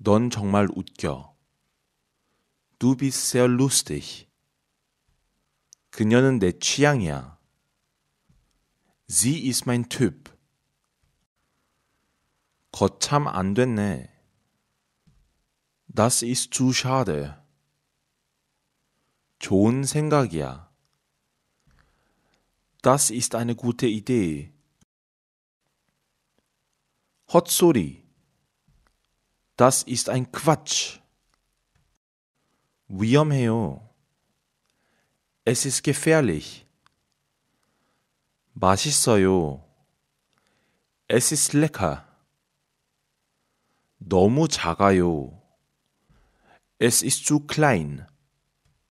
넌 정말 웃겨. Du bist sehr lustig. 그녀는 내 취향이야. Sie ist mein Typ. 거참 안 됐네. Das ist zu schade. 좋은 생각이야. Das ist eine gute Idee. 헛소리. Das ist ein Quatsch. 위험해요. Es ist gefährlich. 맛있어요. Es ist lecker. 너무 작아요. Es ist zu klein.